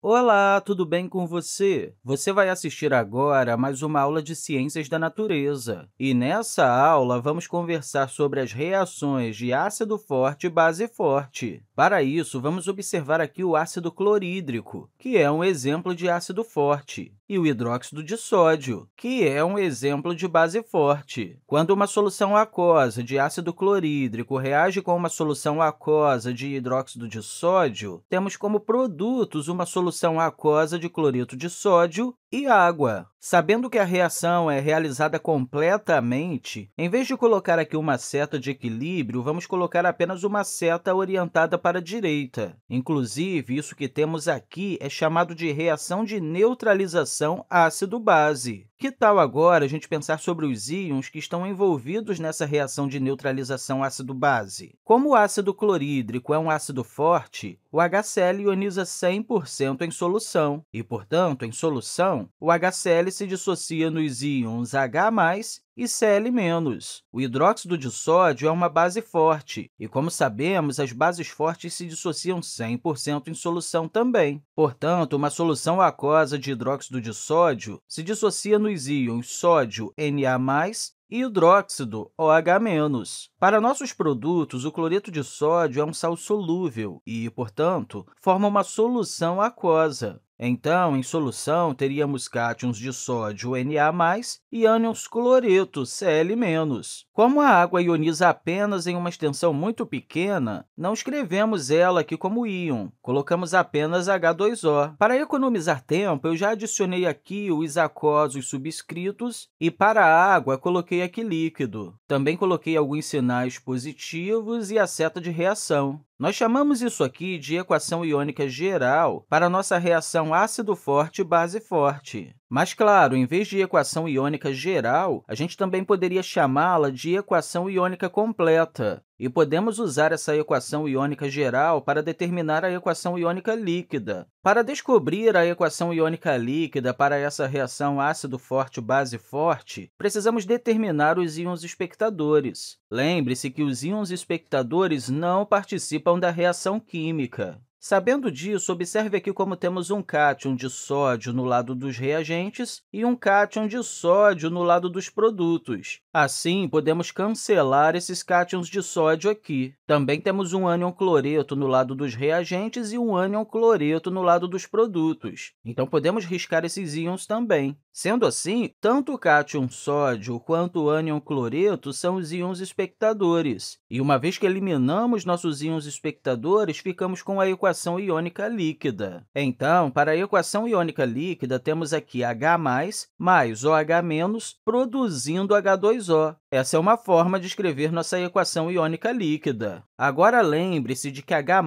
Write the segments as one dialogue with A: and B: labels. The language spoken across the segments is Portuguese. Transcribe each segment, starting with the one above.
A: Olá, tudo bem com você? Você vai assistir agora a mais uma aula de Ciências da Natureza. E nessa aula, vamos conversar sobre as reações de ácido forte e base forte. Para isso, vamos observar aqui o ácido clorídrico, que é um exemplo de ácido forte, e o hidróxido de sódio, que é um exemplo de base forte. Quando uma solução aquosa de ácido clorídrico reage com uma solução aquosa de hidróxido de sódio, temos como produtos uma solução solução aquosa de cloreto de sódio e água. Sabendo que a reação é realizada completamente, em vez de colocar aqui uma seta de equilíbrio, vamos colocar apenas uma seta orientada para a direita. Inclusive, isso que temos aqui é chamado de reação de neutralização ácido-base. Que tal agora a gente pensar sobre os íons que estão envolvidos nessa reação de neutralização ácido-base? Como o ácido clorídrico é um ácido forte, o HCl ioniza 100% em solução, e, portanto, em solução, então, o HCl se dissocia nos íons H+, e Cl-. O hidróxido de sódio é uma base forte, e, como sabemos, as bases fortes se dissociam 100% em solução também. Portanto, uma solução aquosa de hidróxido de sódio se dissocia nos íons sódio Na+, e hidróxido, OH-. Para nossos produtos, o cloreto de sódio é um sal solúvel e, portanto, forma uma solução aquosa. Então, em solução, teríamos cátions de sódio Na+, e ânions cloreto Cl-. Como a água ioniza apenas em uma extensão muito pequena, não escrevemos ela aqui como íon, colocamos apenas H2O. Para economizar tempo, eu já adicionei aqui os aquosos subscritos e para a água coloquei aqui líquido. Também coloquei alguns sinais positivos e a seta de reação. Nós chamamos isso aqui de equação iônica geral para nossa reação ácido forte-base forte. Mas, claro, em vez de equação iônica geral, a gente também poderia chamá-la de equação iônica completa. E podemos usar essa equação iônica geral para determinar a equação iônica líquida. Para descobrir a equação iônica líquida para essa reação ácido forte-base forte, precisamos determinar os íons espectadores. Lembre-se que os íons espectadores não participam da reação química. Sabendo disso, observe aqui como temos um cátion de sódio no lado dos reagentes e um cátion de sódio no lado dos produtos. Assim, podemos cancelar esses cátions de sódio aqui. Também temos um ânion cloreto no lado dos reagentes e um ânion cloreto no lado dos produtos. Então, podemos riscar esses íons também. Sendo assim, tanto o cátion sódio quanto o ânion cloreto são os íons espectadores. E uma vez que eliminamos nossos íons espectadores, ficamos com a equação iônica líquida. Então, para a equação iônica líquida, temos aqui H+, mais OH- produzindo H2 o. Essa é uma forma de escrever nossa equação iônica líquida. Agora, lembre-se de que H+,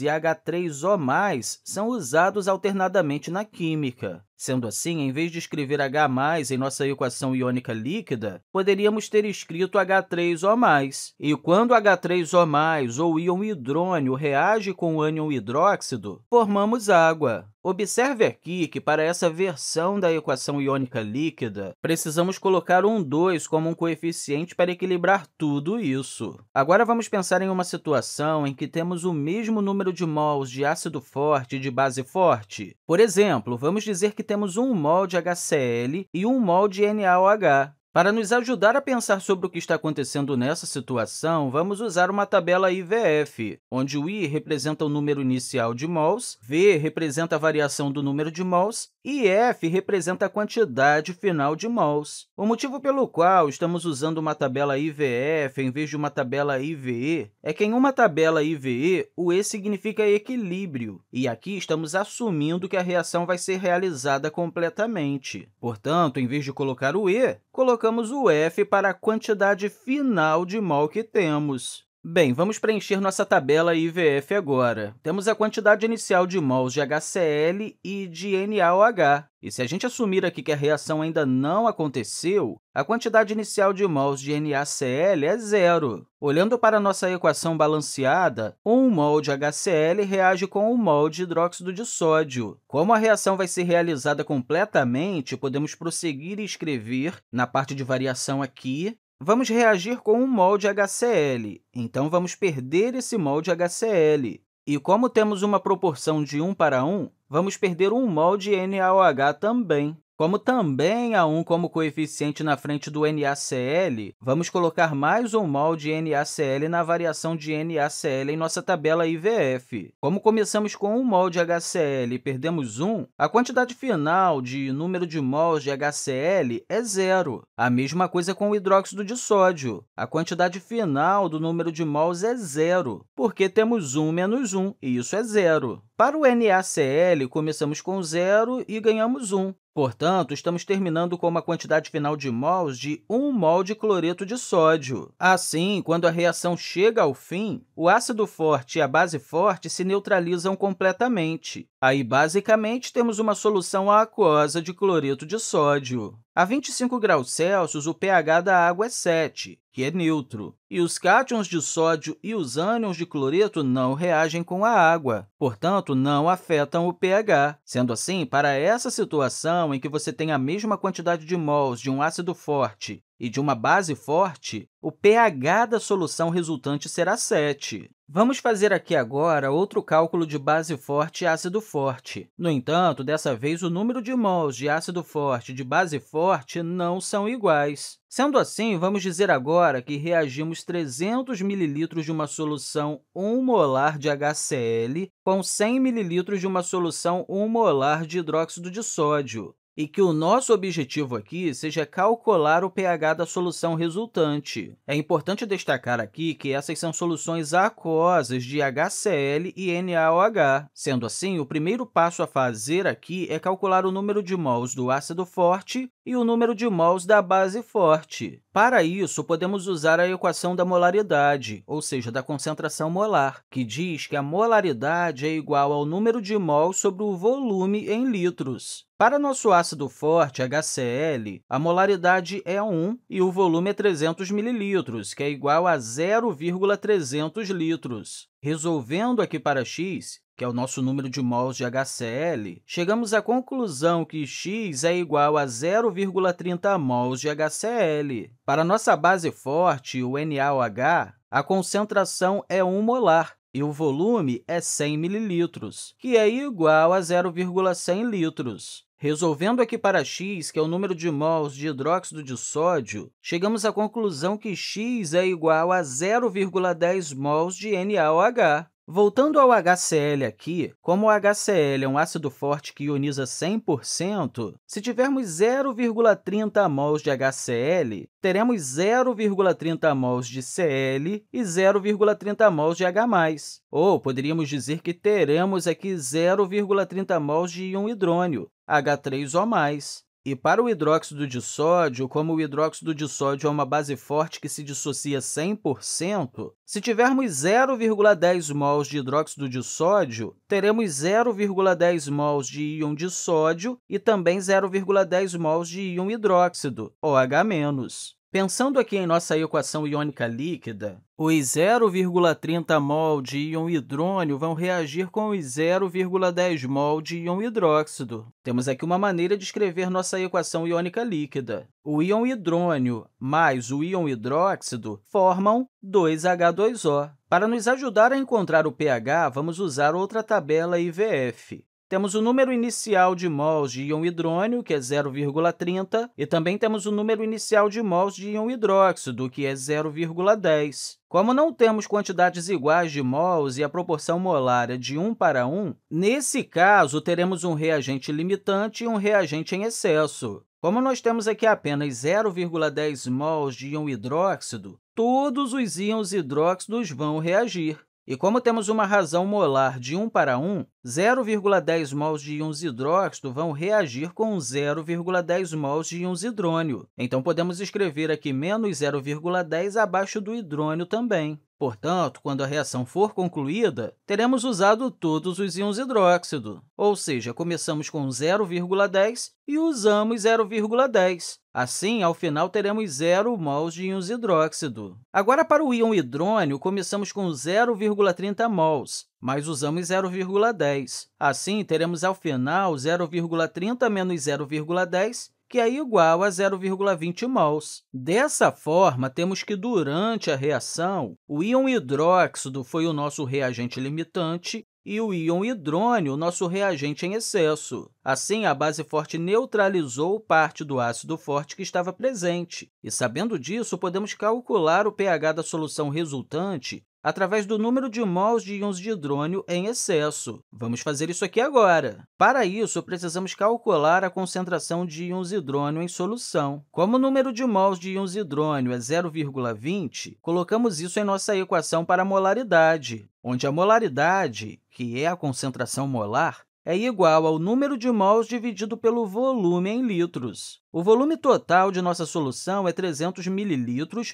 A: e H3O+, são usados alternadamente na química. Sendo assim, em vez de escrever H em nossa equação iônica líquida, poderíamos ter escrito H3O. E quando H3O ou íon hidrônio reage com o ânion hidróxido, formamos água. Observe aqui que, para essa versão da equação iônica líquida, precisamos colocar um 2 como um coeficiente para equilibrar tudo isso. Agora, vamos pensar em uma situação em que temos o mesmo número de mols de ácido forte e de base forte. Por exemplo, vamos dizer que temos um mol de HCl e um mol de NaOH. Para nos ajudar a pensar sobre o que está acontecendo nessa situação, vamos usar uma tabela IVF, onde o I representa o número inicial de mols, V representa a variação do número de mols e F representa a quantidade final de mols. O motivo pelo qual estamos usando uma tabela IVF em vez de uma tabela IVE é que, em uma tabela IVE, o E significa equilíbrio, e aqui estamos assumindo que a reação vai ser realizada completamente. Portanto, em vez de colocar o E, colocamos o F para a quantidade final de mol que temos. Bem, vamos preencher nossa tabela IVF agora. Temos a quantidade inicial de mols de HCl e de NaOH. E se a gente assumir aqui que a reação ainda não aconteceu, a quantidade inicial de mols de NaCl é zero. Olhando para nossa equação balanceada, 1 mol de HCl reage com 1 mol de hidróxido de sódio. Como a reação vai ser realizada completamente, podemos prosseguir e escrever, na parte de variação aqui, vamos reagir com um mol de HCl, então vamos perder esse mol de HCl. E como temos uma proporção de 1 para 1, vamos perder um mol de NaOH também. Como também há 1 como coeficiente na frente do NaCl, vamos colocar mais um mol de NaCl na variação de NaCl em nossa tabela IVF. Como começamos com um mol de HCl e perdemos 1, a quantidade final de número de mols de HCl é zero. A mesma coisa com o hidróxido de sódio. A quantidade final do número de mols é zero, porque temos 1 menos 1, e isso é zero. Para o NaCl, começamos com zero e ganhamos 1. Portanto, estamos terminando com uma quantidade final de mols de 1 mol de cloreto de sódio. Assim, quando a reação chega ao fim, o ácido forte e a base forte se neutralizam completamente. Aí, basicamente, temos uma solução aquosa de cloreto de sódio. A 25 graus Celsius, o pH da água é 7, que é neutro, e os cátions de sódio e os ânions de cloreto não reagem com a água, portanto, não afetam o pH. Sendo assim, para essa situação em que você tem a mesma quantidade de mols de um ácido forte e de uma base forte, o pH da solução resultante será 7. Vamos fazer aqui agora outro cálculo de base forte e ácido forte. No entanto, dessa vez, o número de mols de ácido forte e de base forte não são iguais. Sendo assim, vamos dizer agora que reagimos 300 ml de uma solução 1 molar de HCl com 100 ml de uma solução 1 molar de hidróxido de sódio e que o nosso objetivo aqui seja calcular o pH da solução resultante. É importante destacar aqui que essas são soluções aquosas de HCl e NaOH. Sendo assim, o primeiro passo a fazer aqui é calcular o número de mols do ácido forte e o número de mols da base forte. Para isso, podemos usar a equação da molaridade, ou seja, da concentração molar, que diz que a molaridade é igual ao número de mols sobre o volume em litros. Para nosso ácido forte, HCl, a molaridade é 1 e o volume é 300 ml, que é igual a 0,300 litros. Resolvendo aqui para x, que é o nosso número de mols de HCl, chegamos à conclusão que x é igual a 0,30 mols de HCl. Para nossa base forte, o NaOH, a concentração é 1 molar, e o volume é 100 ml, que é igual a 0,100 litros. Resolvendo aqui para x, que é o número de mols de hidróxido de sódio, chegamos à conclusão que x é igual a 0,10 mols de NaOH. Voltando ao HCl aqui, como o HCl é um ácido forte que ioniza 100%, se tivermos 0,30 mols de HCl, teremos 0,30 mols de Cl e 0,30 mols de H+. Ou poderíamos dizer que teremos aqui 0,30 mols de íon hidrônio, H3O+. E para o hidróxido de sódio, como o hidróxido de sódio é uma base forte que se dissocia 100%, se tivermos 0,10 mols de hidróxido de sódio, teremos 0,10 mols de íon de sódio e também 0,10 mols de íon hidróxido, OH-. Pensando aqui em nossa equação iônica líquida, os 0,30 mol de íon hidrônio vão reagir com os 0,10 mol de íon hidróxido. Temos aqui uma maneira de escrever nossa equação iônica líquida. O íon hidrônio mais o íon hidróxido formam 2H2O. Para nos ajudar a encontrar o pH, vamos usar outra tabela IVF. Temos o número inicial de mols de íon hidrônio, que é 0,30, e também temos o número inicial de mols de íon hidróxido, que é 0,10. Como não temos quantidades iguais de mols e a proporção molar é de 1 para 1, nesse caso, teremos um reagente limitante e um reagente em excesso. Como nós temos aqui apenas 0,10 mols de íon hidróxido, todos os íons hidróxidos vão reagir. E como temos uma razão molar de 1 para 1, 0,10 mols de íons hidróxido vão reagir com 0,10 mols de íons hidrônio. Então, podemos escrever aqui menos 0,10 abaixo do hidrônio também. Portanto, quando a reação for concluída, teremos usado todos os íons hidróxido, ou seja, começamos com 0,10 e usamos 0,10. Assim, ao final, teremos 0 mols de íons hidróxido. Agora, para o íon hidrônio, começamos com 0,30 mols mas usamos 0,10. Assim, teremos ao final 0,30 menos 0,10, que é igual a 0,20 mols. Dessa forma, temos que, durante a reação, o íon hidróxido foi o nosso reagente limitante e o íon hidrônio, nosso reagente em excesso. Assim, a base forte neutralizou parte do ácido forte que estava presente. E, sabendo disso, podemos calcular o pH da solução resultante através do número de mols de íons de hidrônio em excesso. Vamos fazer isso aqui agora. Para isso, precisamos calcular a concentração de íons hidrônio em solução. Como o número de mols de íons hidrônio é 0,20, colocamos isso em nossa equação para a molaridade, onde a molaridade, que é a concentração molar, é igual ao número de mols dividido pelo volume em litros. O volume total de nossa solução é 300 ml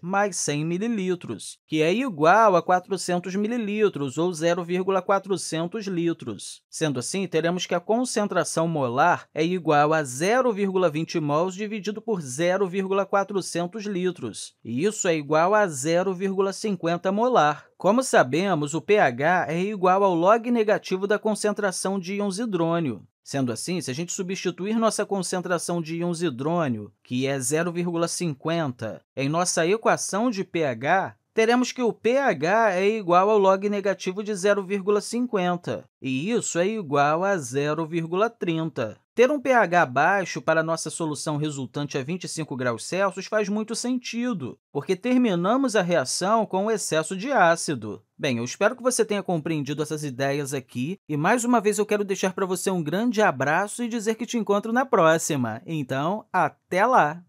A: mais 100 ml, que é igual a 400 ml, ou 0,400 litros. Sendo assim, teremos que a concentração molar é igual a 0,20 mols dividido por 0,400 litros, e isso é igual a 0,50 molar. Como sabemos, o pH é igual ao log negativo da concentração de íons hidrônio. Sendo assim, se a gente substituir nossa concentração de íons hidrônio, que é 0,50, em nossa equação de pH, teremos que o pH é igual ao log negativo de 0,50, e isso é igual a 0,30. Ter um pH baixo para nossa solução resultante a 25 graus Celsius faz muito sentido, porque terminamos a reação com o excesso de ácido. Bem, eu espero que você tenha compreendido essas ideias aqui, e mais uma vez eu quero deixar para você um grande abraço e dizer que te encontro na próxima. Então, até lá!